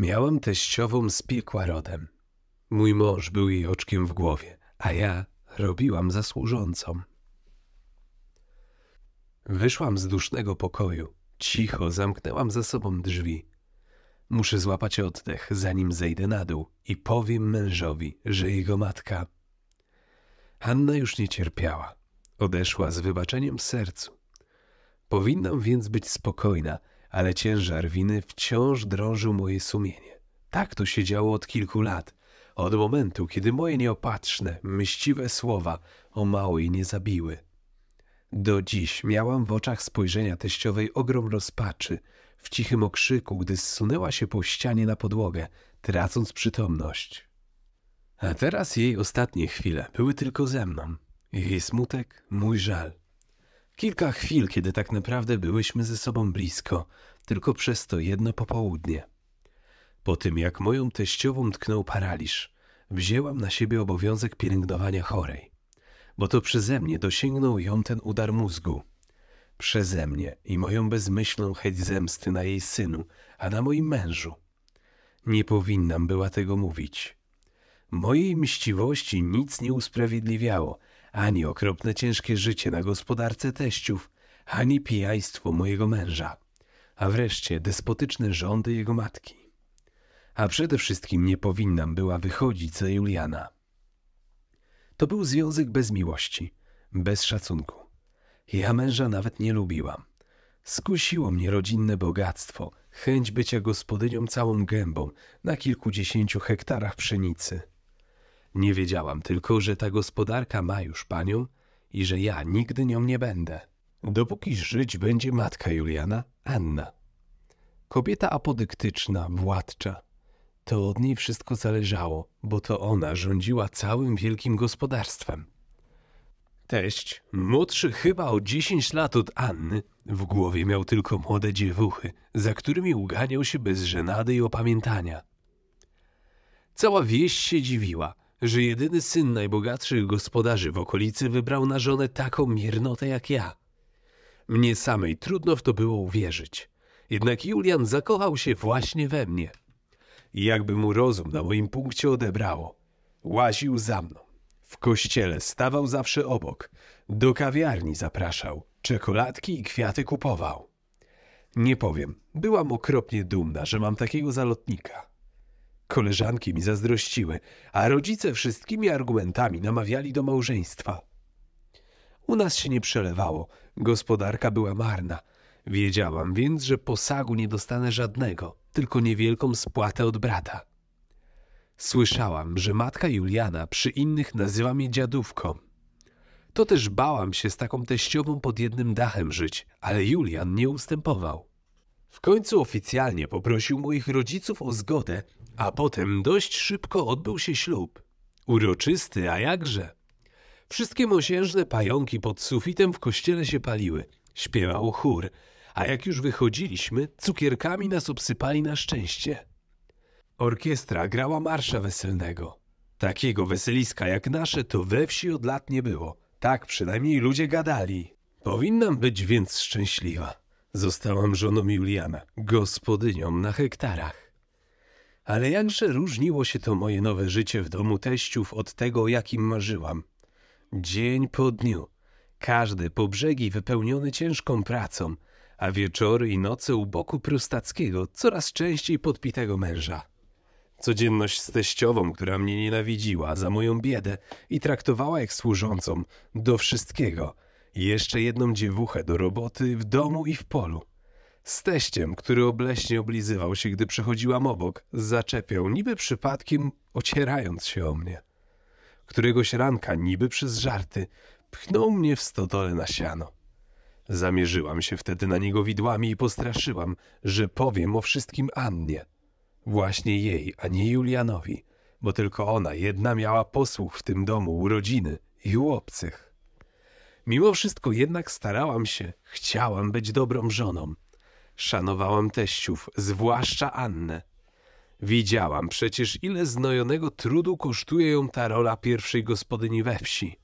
Miałam teściową z piekła rodem. Mój mąż był jej oczkiem w głowie, a ja robiłam zasłużącą. Wyszłam z dusznego pokoju. Cicho zamknęłam za sobą drzwi. Muszę złapać oddech, zanim zejdę na dół i powiem mężowi, że jego matka. Hanna już nie cierpiała. Odeszła z wybaczeniem w sercu. Powinnam więc być spokojna, ale ciężar winy wciąż drążył moje sumienie. Tak to się działo od kilku lat. Od momentu, kiedy moje nieopatrzne, myśliwe słowa o małej nie zabiły. Do dziś miałam w oczach spojrzenia teściowej ogrom rozpaczy, w cichym okrzyku, gdy zsunęła się po ścianie na podłogę, tracąc przytomność. A teraz jej ostatnie chwile były tylko ze mną. Jej smutek, mój żal. Kilka chwil, kiedy tak naprawdę byłyśmy ze sobą blisko, tylko przez to jedno popołudnie. Po tym, jak moją teściową tknął paraliż, wzięłam na siebie obowiązek pielęgnowania chorej, bo to przeze mnie dosięgnął ją ten udar mózgu. Przeze mnie i moją bezmyślną chęć zemsty na jej synu, a na moim mężu. Nie powinnam była tego mówić. Mojej mściwości nic nie usprawiedliwiało – ani okropne ciężkie życie na gospodarce teściów, ani pijaństwo mojego męża, a wreszcie despotyczne rządy jego matki. A przede wszystkim nie powinnam była wychodzić za Juliana. To był związek bez miłości, bez szacunku. Ja męża nawet nie lubiłam. Skusiło mnie rodzinne bogactwo, chęć bycia gospodynią całą gębą na kilkudziesięciu hektarach pszenicy – nie wiedziałam tylko, że ta gospodarka ma już panią i że ja nigdy nią nie będę. Dopóki żyć będzie matka Juliana, Anna. Kobieta apodyktyczna, władcza. To od niej wszystko zależało, bo to ona rządziła całym wielkim gospodarstwem. Teść, młodszy chyba o dziesięć lat od Anny, w głowie miał tylko młode dziewuchy, za którymi uganiał się bez żenady i opamiętania. Cała wieś się dziwiła, że jedyny syn najbogatszych gospodarzy w okolicy wybrał na żonę taką miernotę jak ja. Mnie samej trudno w to było uwierzyć. Jednak Julian zakochał się właśnie we mnie. Jakby mu rozum na moim punkcie odebrało. Łaził za mną. W kościele stawał zawsze obok. Do kawiarni zapraszał. Czekoladki i kwiaty kupował. Nie powiem, byłam okropnie dumna, że mam takiego zalotnika. Koleżanki mi zazdrościły, a rodzice wszystkimi argumentami namawiali do małżeństwa. U nas się nie przelewało, gospodarka była marna. Wiedziałam więc, że posagu nie dostanę żadnego, tylko niewielką spłatę od brata. Słyszałam, że matka Juliana przy innych nazywa mnie dziadówką. To też bałam się z taką teściową pod jednym dachem żyć, ale Julian nie ustępował. W końcu oficjalnie poprosił moich rodziców o zgodę a potem dość szybko odbył się ślub. Uroczysty, a jakże? Wszystkie mosiężne pająki pod sufitem w kościele się paliły. Śpiewał chór, a jak już wychodziliśmy, cukierkami nas obsypali na szczęście. Orkiestra grała marsza weselnego. Takiego weseliska jak nasze to we wsi od lat nie było. Tak przynajmniej ludzie gadali. Powinnam być więc szczęśliwa. Zostałam żoną Juliana, gospodynią na hektarach. Ale jakże różniło się to moje nowe życie w domu teściów od tego, jakim marzyłam. Dzień po dniu, każdy po brzegi wypełniony ciężką pracą, a wieczory i noce u boku prostackiego, coraz częściej podpitego męża. Codzienność z teściową, która mnie nienawidziła za moją biedę i traktowała jak służącą do wszystkiego. Jeszcze jedną dziewuchę do roboty w domu i w polu z teściem, który obleśnie oblizywał się, gdy przechodziłam obok, zaczepiał, niby przypadkiem ocierając się o mnie. Któregoś ranka, niby przez żarty, pchnął mnie w stodole na siano. Zamierzyłam się wtedy na niego widłami i postraszyłam, że powiem o wszystkim Annie. Właśnie jej, a nie Julianowi, bo tylko ona jedna miała posłuch w tym domu rodziny i u obcych. Mimo wszystko jednak starałam się, chciałam być dobrą żoną, Szanowałam teściów, zwłaszcza Annę. Widziałam przecież, ile znojonego trudu kosztuje ją ta rola pierwszej gospodyni we wsi.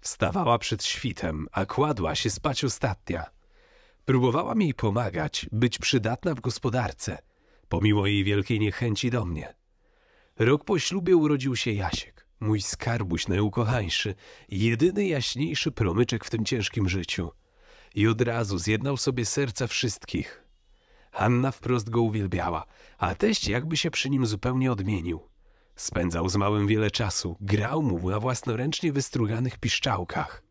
Wstawała przed świtem, a kładła się spać ostatnia. Próbowałam jej pomagać, być przydatna w gospodarce, pomimo jej wielkiej niechęci do mnie. Rok po ślubie urodził się Jasiek, mój skarbuś najukochańszy, jedyny jaśniejszy promyczek w tym ciężkim życiu – i od razu zjednał sobie serca wszystkich. Hanna wprost go uwielbiała, a teść jakby się przy nim zupełnie odmienił. Spędzał z małym wiele czasu, grał mu na własnoręcznie wystruganych piszczałkach.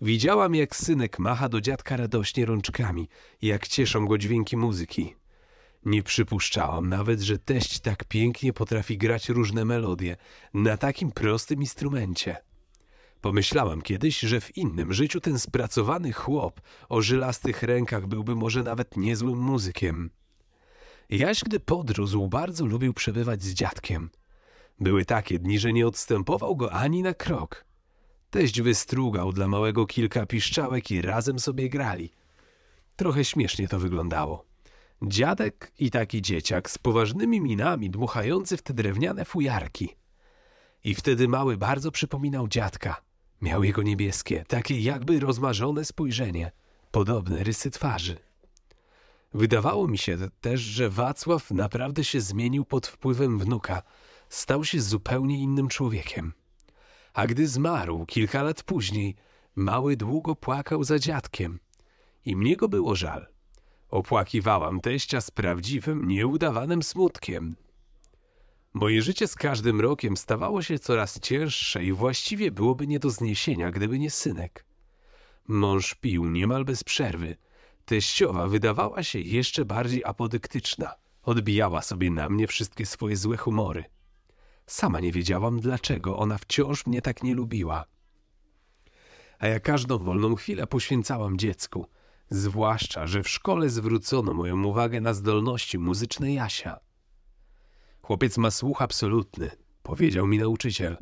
Widziałam, jak synek macha do dziadka radośnie rączkami, jak cieszą go dźwięki muzyki. Nie przypuszczałam nawet, że teść tak pięknie potrafi grać różne melodie na takim prostym instrumencie. Pomyślałam kiedyś, że w innym życiu ten spracowany chłop o żylastych rękach byłby może nawet niezłym muzykiem. Jaś, gdy podrósł, bardzo lubił przebywać z dziadkiem. Były takie dni, że nie odstępował go ani na krok. Teść wystrugał dla małego kilka piszczałek i razem sobie grali. Trochę śmiesznie to wyglądało. Dziadek i taki dzieciak z poważnymi minami dmuchający w te drewniane fujarki. I wtedy mały bardzo przypominał dziadka. Miał jego niebieskie, takie jakby rozmarzone spojrzenie, podobne rysy twarzy. Wydawało mi się też, że Wacław naprawdę się zmienił pod wpływem wnuka. Stał się zupełnie innym człowiekiem. A gdy zmarł kilka lat później, mały długo płakał za dziadkiem. I mnie go było żal. Opłakiwałam teścia z prawdziwym, nieudawanym smutkiem. Moje życie z każdym rokiem stawało się coraz cięższe i właściwie byłoby nie do zniesienia, gdyby nie synek. Mąż pił niemal bez przerwy. Teściowa wydawała się jeszcze bardziej apodyktyczna. Odbijała sobie na mnie wszystkie swoje złe humory. Sama nie wiedziałam, dlaczego ona wciąż mnie tak nie lubiła. A ja każdą wolną chwilę poświęcałam dziecku. Zwłaszcza, że w szkole zwrócono moją uwagę na zdolności muzyczne Jasia – Chłopiec ma słuch absolutny, powiedział mi nauczyciel.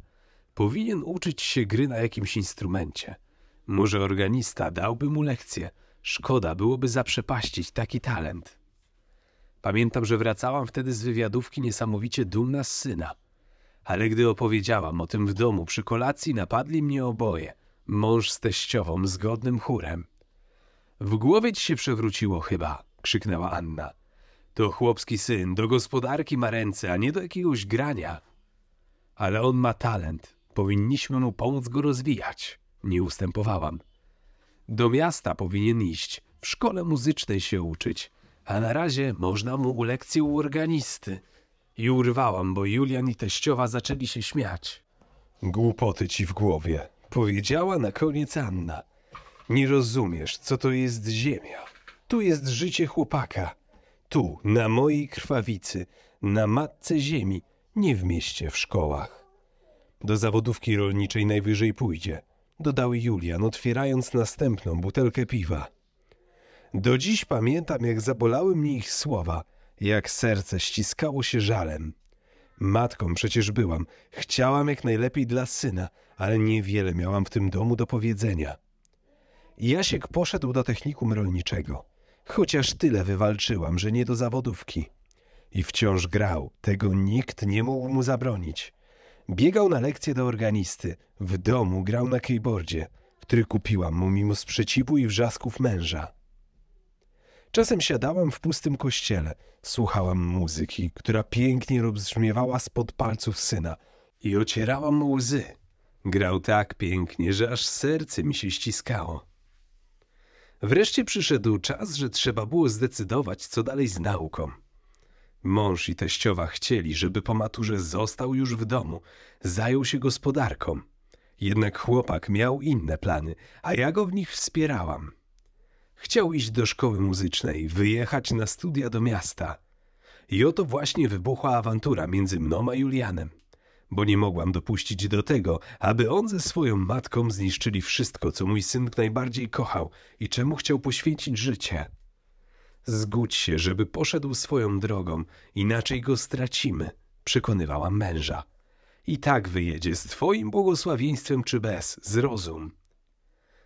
Powinien uczyć się gry na jakimś instrumencie. Może organista dałby mu lekcję. Szkoda byłoby zaprzepaścić taki talent. Pamiętam, że wracałam wtedy z wywiadówki niesamowicie dumna z syna. Ale gdy opowiedziałam o tym w domu przy kolacji, napadli mnie oboje. Mąż z teściową, zgodnym chórem. W głowie ci się przewróciło chyba, krzyknęła Anna. To chłopski syn, do gospodarki ma ręce, a nie do jakiegoś grania. Ale on ma talent, powinniśmy mu pomóc go rozwijać. Nie ustępowałam. Do miasta powinien iść, w szkole muzycznej się uczyć, a na razie można mu u lekcji u organisty. I urwałam, bo Julian i teściowa zaczęli się śmiać. Głupoty ci w głowie, powiedziała na koniec Anna. Nie rozumiesz, co to jest ziemia. Tu jest życie chłopaka tu, na mojej krwawicy, na matce ziemi, nie w mieście, w szkołach. Do zawodówki rolniczej najwyżej pójdzie, Dodał Julian, otwierając następną butelkę piwa. Do dziś pamiętam, jak zabolały mnie ich słowa, jak serce ściskało się żalem. Matką przecież byłam, chciałam jak najlepiej dla syna, ale niewiele miałam w tym domu do powiedzenia. Jasiek poszedł do technikum rolniczego. Chociaż tyle wywalczyłam, że nie do zawodówki. I wciąż grał, tego nikt nie mógł mu zabronić. Biegał na lekcje do organisty, w domu grał na keyboardzie, który kupiłam mu mimo sprzeciwu i wrzasków męża. Czasem siadałam w pustym kościele, słuchałam muzyki, która pięknie rozbrzmiewała spod palców syna i ocierałam mu łzy. Grał tak pięknie, że aż serce mi się ściskało. Wreszcie przyszedł czas, że trzeba było zdecydować, co dalej z nauką. Mąż i teściowa chcieli, żeby po maturze został już w domu, zajął się gospodarką. Jednak chłopak miał inne plany, a ja go w nich wspierałam. Chciał iść do szkoły muzycznej, wyjechać na studia do miasta. I oto właśnie wybuchła awantura między mną a Julianem bo nie mogłam dopuścić do tego, aby on ze swoją matką zniszczyli wszystko, co mój syn najbardziej kochał i czemu chciał poświęcić życie. Zgódź się, żeby poszedł swoją drogą, inaczej go stracimy, przekonywała męża. I tak wyjedzie z twoim błogosławieństwem czy bez, zrozum.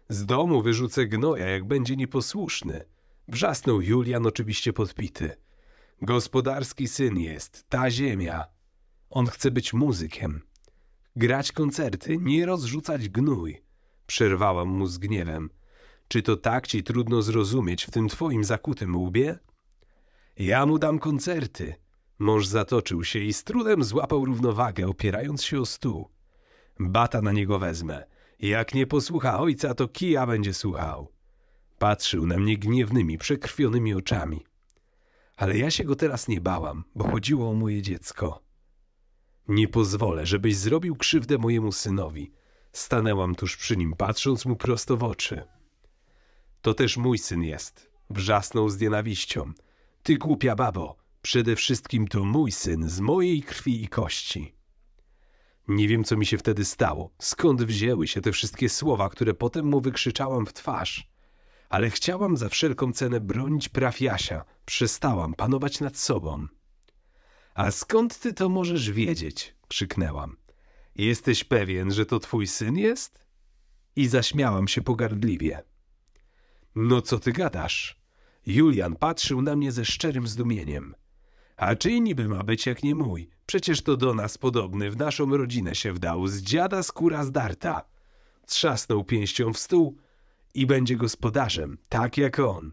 Z domu wyrzucę gnoja, jak będzie nieposłuszny. Wrzasnął Julian oczywiście podpity. Gospodarski syn jest, ta ziemia, on chce być muzykiem. Grać koncerty, nie rozrzucać gnój. Przerwałam mu z gniewem. Czy to tak ci trudno zrozumieć w tym twoim zakutym łbie? Ja mu dam koncerty. Mąż zatoczył się i z trudem złapał równowagę, opierając się o stół. Bata na niego wezmę. Jak nie posłucha ojca, to kija będzie słuchał. Patrzył na mnie gniewnymi, przekrwionymi oczami. Ale ja się go teraz nie bałam, bo chodziło o moje dziecko. Nie pozwolę, żebyś zrobił krzywdę mojemu synowi. Stanęłam tuż przy nim, patrząc mu prosto w oczy. To też mój syn jest. Wrzasnął z nienawiścią. Ty głupia babo, przede wszystkim to mój syn z mojej krwi i kości. Nie wiem, co mi się wtedy stało, skąd wzięły się te wszystkie słowa, które potem mu wykrzyczałam w twarz. Ale chciałam za wszelką cenę bronić praw Jasia. Przestałam panować nad sobą. A skąd ty to możesz wiedzieć? krzyknęłam. Jesteś pewien, że to twój syn jest? I zaśmiałam się pogardliwie. No co ty gadasz? Julian patrzył na mnie ze szczerym zdumieniem. A czyj niby ma być jak nie mój? Przecież to do nas podobny, w naszą rodzinę się wdał, z dziada skóra zdarta. Trzasnął pięścią w stół i będzie gospodarzem, tak jak on.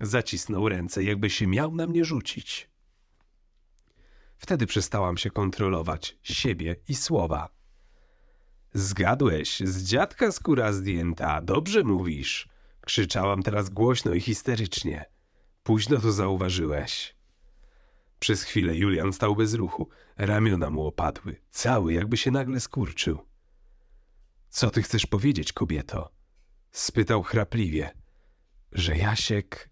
Zacisnął ręce, jakby się miał na mnie rzucić. Wtedy przestałam się kontrolować siebie i słowa. Zgadłeś, z dziadka skóra zdjęta, dobrze mówisz. Krzyczałam teraz głośno i histerycznie. Późno to zauważyłeś. Przez chwilę Julian stał bez ruchu. Ramiona mu opadły, cały jakby się nagle skurczył. Co ty chcesz powiedzieć, kobieto? Spytał chrapliwie. Że Jasiek...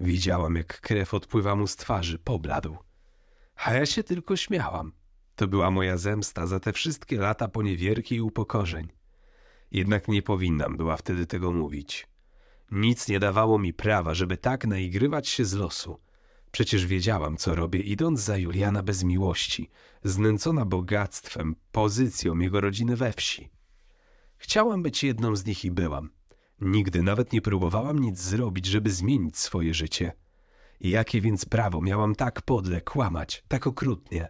Widziałam, jak krew odpływa mu z twarzy, pobladł a ja się tylko śmiałam. To była moja zemsta za te wszystkie lata poniewierki i upokorzeń. Jednak nie powinnam była wtedy tego mówić. Nic nie dawało mi prawa, żeby tak naigrywać się z losu. Przecież wiedziałam, co robię, idąc za Juliana bez miłości, znęcona bogactwem, pozycją jego rodziny we wsi. Chciałam być jedną z nich i byłam. Nigdy nawet nie próbowałam nic zrobić, żeby zmienić swoje życie – Jakie więc prawo miałam tak podle kłamać, tak okrutnie?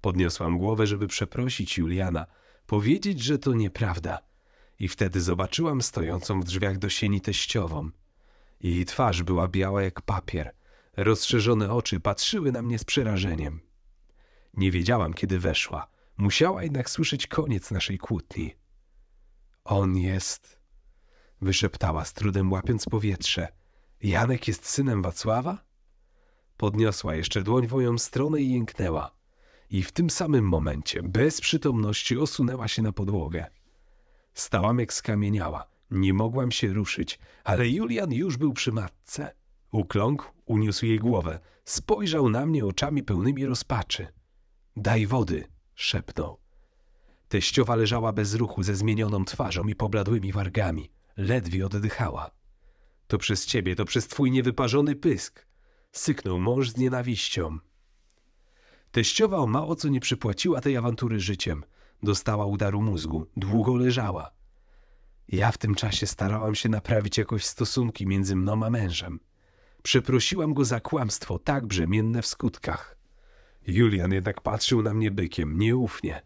Podniosłam głowę, żeby przeprosić Juliana, powiedzieć, że to nieprawda. I wtedy zobaczyłam stojącą w drzwiach do sieni teściową. Jej twarz była biała jak papier. Rozszerzone oczy patrzyły na mnie z przerażeniem. Nie wiedziałam, kiedy weszła. Musiała jednak słyszeć koniec naszej kłótni. On jest... Wyszeptała z trudem łapiąc powietrze. Janek jest synem Wacława? Podniosła jeszcze dłoń w moją stronę i jęknęła. I w tym samym momencie, bez przytomności, osunęła się na podłogę. Stałam jak skamieniała. Nie mogłam się ruszyć, ale Julian już był przy matce. Ukląkł, uniósł jej głowę. Spojrzał na mnie oczami pełnymi rozpaczy. Daj wody, szepnął. Teściowa leżała bez ruchu ze zmienioną twarzą i pobladłymi wargami. Ledwie oddychała. To przez ciebie, to przez twój niewyparzony pysk. Syknął mąż z nienawiścią. Teściowa o mało co nie przypłaciła tej awantury życiem. Dostała udaru mózgu, długo leżała. Ja w tym czasie starałam się naprawić jakoś stosunki między mną a mężem. Przeprosiłam go za kłamstwo, tak brzemienne w skutkach. Julian jednak patrzył na mnie bykiem, nieufnie.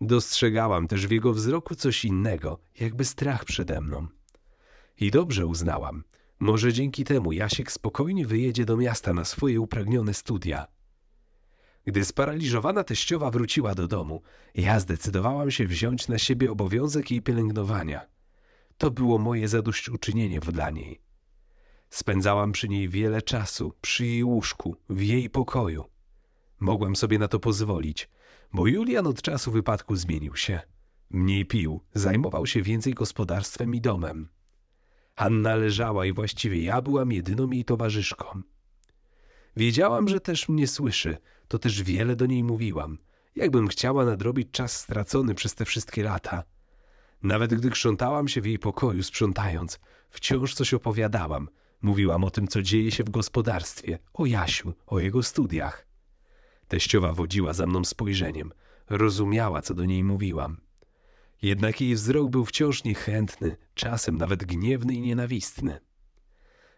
Dostrzegałam też w jego wzroku coś innego, jakby strach przede mną. I dobrze uznałam. Może dzięki temu Jasiek spokojnie wyjedzie do miasta na swoje upragnione studia. Gdy sparaliżowana teściowa wróciła do domu, ja zdecydowałam się wziąć na siebie obowiązek jej pielęgnowania. To było moje zadośćuczynienie dla niej. Spędzałam przy niej wiele czasu, przy jej łóżku, w jej pokoju. Mogłam sobie na to pozwolić, bo Julian od czasu wypadku zmienił się. Mniej pił, zajmował się więcej gospodarstwem i domem. Hanna leżała i właściwie ja byłam jedyną jej towarzyszką. Wiedziałam, że też mnie słyszy, to też wiele do niej mówiłam. Jakbym chciała nadrobić czas stracony przez te wszystkie lata. Nawet gdy krzątałam się w jej pokoju sprzątając, wciąż coś opowiadałam. Mówiłam o tym, co dzieje się w gospodarstwie, o Jasiu, o jego studiach. Teściowa wodziła za mną spojrzeniem. Rozumiała, co do niej mówiłam. Jednak jej wzrok był wciąż niechętny, czasem nawet gniewny i nienawistny.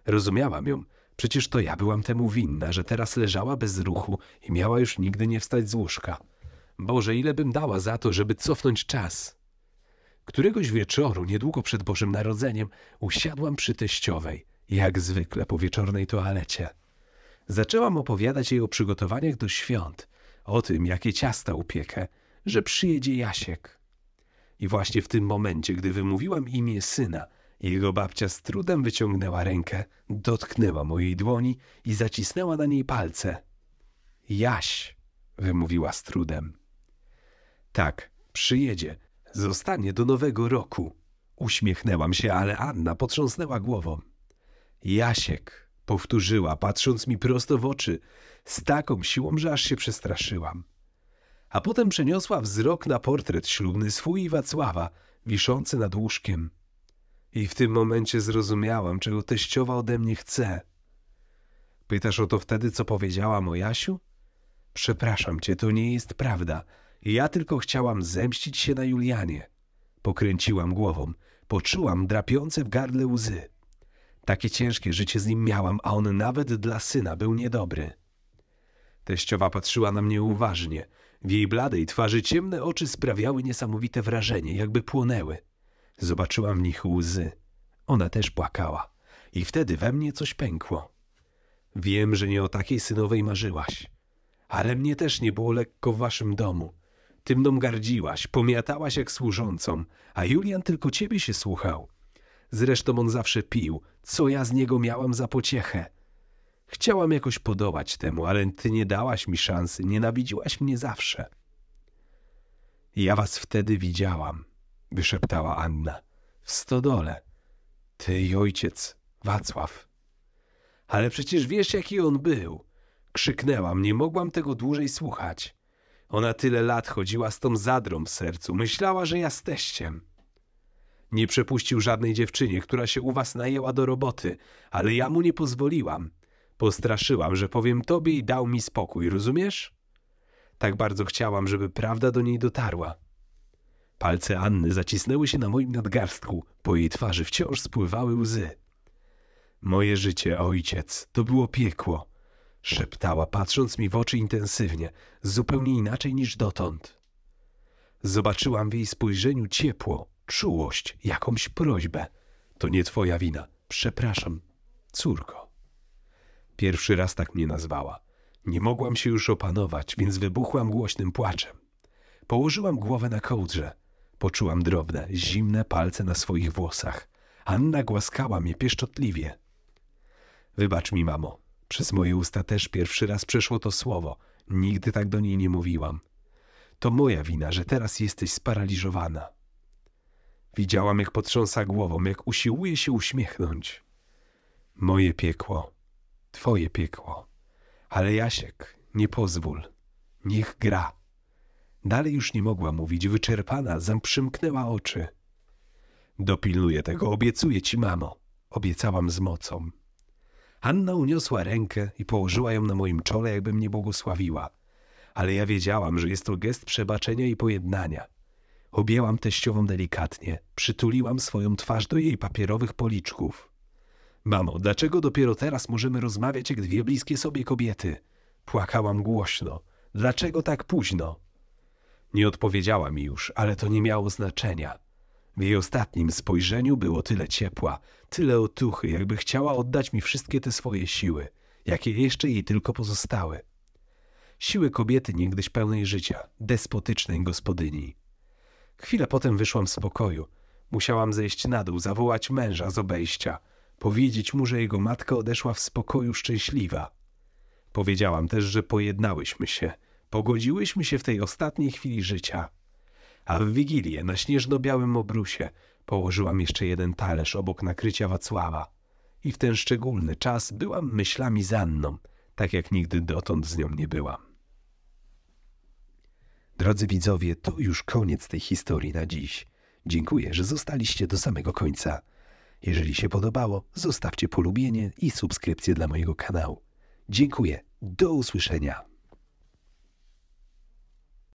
Rozumiałam ją, przecież to ja byłam temu winna, że teraz leżała bez ruchu i miała już nigdy nie wstać z łóżka. Boże, ile bym dała za to, żeby cofnąć czas. Któregoś wieczoru, niedługo przed Bożym Narodzeniem, usiadłam przy teściowej, jak zwykle po wieczornej toalecie. Zaczęłam opowiadać jej o przygotowaniach do świąt, o tym, jakie ciasta upiekę, że przyjedzie Jasiek. I właśnie w tym momencie, gdy wymówiłam imię syna, jego babcia z trudem wyciągnęła rękę, dotknęła mojej dłoni i zacisnęła na niej palce. Jaś, wymówiła z trudem. Tak, przyjedzie, zostanie do nowego roku. Uśmiechnęłam się, ale Anna potrząsnęła głową. Jasiek, powtórzyła, patrząc mi prosto w oczy, z taką siłą, że aż się przestraszyłam a potem przeniosła wzrok na portret ślubny swój i Wacława, wiszący nad łóżkiem. I w tym momencie zrozumiałam, czego teściowa ode mnie chce. Pytasz o to wtedy, co powiedziała Mojasiu? Przepraszam cię, to nie jest prawda. Ja tylko chciałam zemścić się na Julianie. Pokręciłam głową. Poczułam drapiące w gardle łzy. Takie ciężkie życie z nim miałam, a on nawet dla syna był niedobry. Teściowa patrzyła na mnie uważnie, w jej bladej twarzy ciemne oczy sprawiały niesamowite wrażenie, jakby płonęły. Zobaczyłam w nich łzy. Ona też płakała. I wtedy we mnie coś pękło. Wiem, że nie o takiej synowej marzyłaś. Ale mnie też nie było lekko w waszym domu. Ty mną gardziłaś, pomiatałaś jak służącą, a Julian tylko ciebie się słuchał. Zresztą on zawsze pił, co ja z niego miałam za pociechę. Chciałam jakoś podołać temu, ale ty nie dałaś mi szansy, nienawidziłaś mnie zawsze. Ja was wtedy widziałam, wyszeptała Anna, w stodole. Ty i ojciec, Wacław. Ale przecież wiesz, jaki on był. Krzyknęłam, nie mogłam tego dłużej słuchać. Ona tyle lat chodziła z tą zadrą w sercu, myślała, że ja z teściem. Nie przepuścił żadnej dziewczynie, która się u was najęła do roboty, ale ja mu nie pozwoliłam. Postraszyłam, że powiem tobie i dał mi spokój, rozumiesz? Tak bardzo chciałam, żeby prawda do niej dotarła. Palce Anny zacisnęły się na moim nadgarstku, po jej twarzy wciąż spływały łzy. Moje życie, ojciec, to było piekło, szeptała, patrząc mi w oczy intensywnie, zupełnie inaczej niż dotąd. Zobaczyłam w jej spojrzeniu ciepło, czułość, jakąś prośbę. To nie twoja wina. Przepraszam, córko. Pierwszy raz tak mnie nazwała. Nie mogłam się już opanować, więc wybuchłam głośnym płaczem. Położyłam głowę na kołdrze. Poczułam drobne, zimne palce na swoich włosach. Anna głaskała mnie pieszczotliwie. Wybacz mi, mamo. Przez moje usta też pierwszy raz przeszło to słowo. Nigdy tak do niej nie mówiłam. To moja wina, że teraz jesteś sparaliżowana. Widziałam, jak potrząsa głową, jak usiłuje się uśmiechnąć. Moje piekło twoje piekło. Ale Jasiek, nie pozwól. Niech gra. Dalej już nie mogła mówić, wyczerpana, zamknęła oczy. Dopilnuję tego, obiecuję ci, mamo. Obiecałam z mocą. Anna uniosła rękę i położyła ją na moim czole, jakby mnie błogosławiła. Ale ja wiedziałam, że jest to gest przebaczenia i pojednania. Objęłam teściową delikatnie, przytuliłam swoją twarz do jej papierowych policzków. Mamo, dlaczego dopiero teraz możemy rozmawiać jak dwie bliskie sobie kobiety? Płakałam głośno. Dlaczego tak późno? Nie odpowiedziała mi już, ale to nie miało znaczenia. W jej ostatnim spojrzeniu było tyle ciepła, tyle otuchy, jakby chciała oddać mi wszystkie te swoje siły, jakie jeszcze jej tylko pozostały. Siły kobiety niegdyś pełnej życia, despotycznej gospodyni. Chwilę potem wyszłam z pokoju. Musiałam zejść na dół, zawołać męża z obejścia – Powiedzieć mu, że jego matka odeszła w spokoju szczęśliwa. Powiedziałam też, że pojednałyśmy się. Pogodziłyśmy się w tej ostatniej chwili życia. A w Wigilię, na śnieżno-białym obrusie, położyłam jeszcze jeden talerz obok nakrycia Wacława. I w ten szczególny czas byłam myślami z Anną, tak jak nigdy dotąd z nią nie byłam. Drodzy widzowie, to już koniec tej historii na dziś. Dziękuję, że zostaliście do samego końca. Jeżeli się podobało, zostawcie polubienie i subskrypcję dla mojego kanału. Dziękuję. Do usłyszenia.